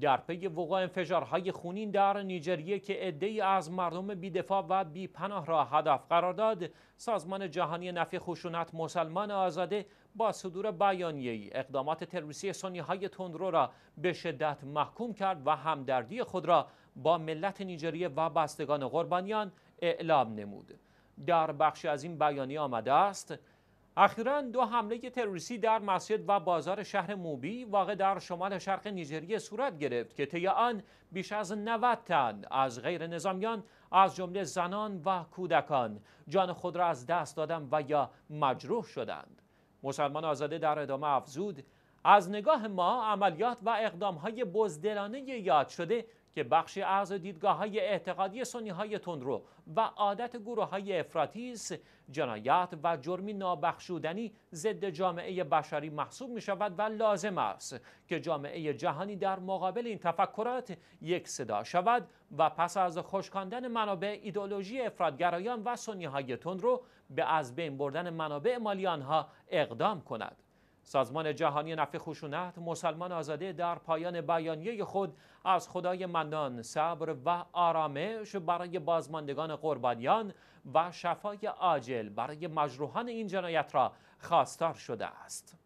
در پی وقوع انفجارهای خونین در نیجریه که ای از مردم بیدفاع و پناه را هدف قرار داد سازمان جهانی نفی خشونت مسلمان آزاده با صدور ای اقدامات تروریستی سنی های تندرو را به شدت محکوم کرد و همدردی خود را با ملت نیجریه و بستگان قربانیان اعلام نمود در بخشی از این بیانیه آمده است اخیرا دو حمله تروریستی در مسجد و بازار شهر موبی واقع در شمال شرق نیجریه صورت گرفت که طی آن بیش از 90 تن از غیر نظامیان از جمله زنان و کودکان جان خود را از دست دادند و یا مجروح شدند مسلمان آزاده در ادامه افزود از نگاه ما عملیات و اقدامهای بزدلانه یاد شده که بخشی از دیدگاه های اعتقادی سنی های تندرو و عادت گروه های افراطی جنایت و جرمی نابخشودنی ضد جامعه بشری محسوب می شود و لازم است که جامعه جهانی در مقابل این تفکرات یک صدا شود و پس از خشکاندن منابع ایدولوژی افرادگرایان و سنی های تندرو به از بین بردن منابع مالی آنها اقدام کند سازمان جهانی نفع خشونت مسلمان آزاده در پایان بیانیه خود از خدای منان صبر و آرامش برای بازماندگان قربانیان و شفای عاجل برای مجروحان این جنایت را خواستار شده است